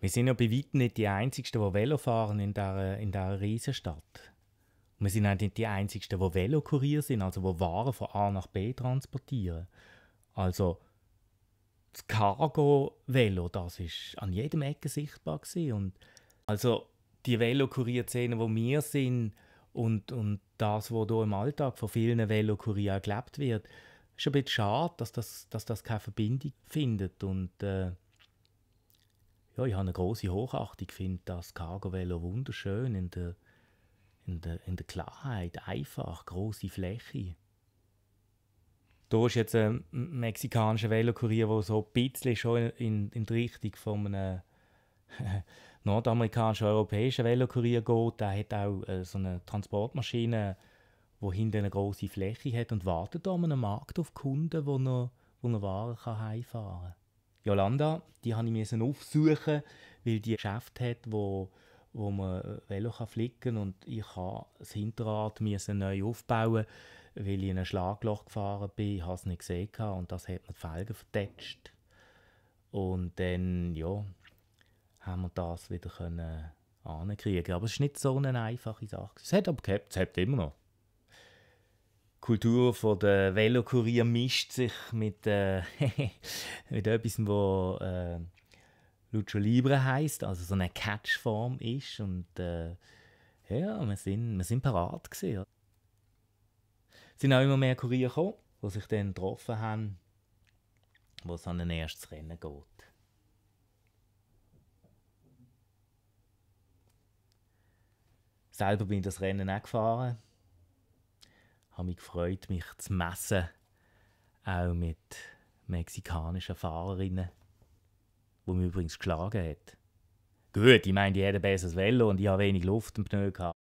Wir sind ja bei weitem nicht die Einzigen, die Velo fahren in dieser, äh, in dieser Riesenstadt. Und wir sind auch nicht die Einzigen, die Velokurier sind, also die Waren von A nach B transportieren. Also das Cargo-Velo, das ist an jedem Ecke sichtbar gewesen. und also die Velokurier-Szene, wo wir sind und, und das, was hier im Alltag von vielen Velokurier gelebt wird, ist ein bisschen schade, dass das, dass das keine Verbindung findet und äh, ja, ich habe eine große Hochachtung, finde das Cargo-Velo wunderschön in der, in, der, in der Klarheit, einfach, große Fläche. Du bist jetzt ein mexikanischer Velokurier, der so ein bisschen schon in, in die Richtung von einem nordamerikanischen, europäischen Velokurier geht. Der hat auch äh, so eine Transportmaschine, die hinten eine große Fläche hat und wartet da an einem Markt auf Kunden, wo er, wo er Waren kann heimfahren kann. Jolanda, die habe ich müssen aufsuchen, weil die Geschäft hat, wo, wo man Velo kann flicken und ich habe das Hinterrad müssen neu aufbauen, weil ich in ein Schlagloch gefahren bin, ich habe es nicht gesehen und das hat mir die Felgen vertätscht. Und dann, ja, haben wir das wieder können Aber es ist nicht so eine einfache Sache. Es hat aber gehabt, es hat immer noch. Kultur von der Velokurier mischt sich mit, äh, mit etwas, wo äh, Lucio Libre heißt, also so eine Catchform ist und äh, ja, wir sind, wir sind parat gewesen. Es sind auch immer mehr Kurier gekommen, die sich dann getroffen haben, wo es an ein erstes Rennen geht. Selber bin ich das Rennen auch gefahren habe mich gefreut, mich zu messen, auch mit mexikanischen Fahrerinnen, die mich übrigens geschlagen hat. Gut, ich meine, die hätte ein besseres Velo und ich habe wenig Luft im Pneu. gehabt.